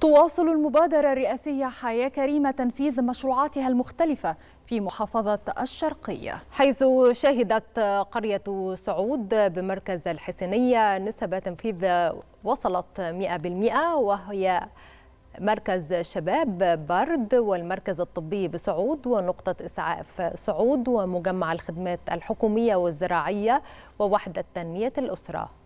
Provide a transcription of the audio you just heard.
تواصل المبادرة الرئاسية حياة كريمة تنفيذ مشروعاتها المختلفة في محافظة الشرقية حيث شهدت قرية سعود بمركز الحسينية نسبة تنفيذ وصلت 100% وهي مركز شباب برد والمركز الطبي بسعود ونقطة إسعاف سعود ومجمع الخدمات الحكومية والزراعية ووحدة تنمية الأسرة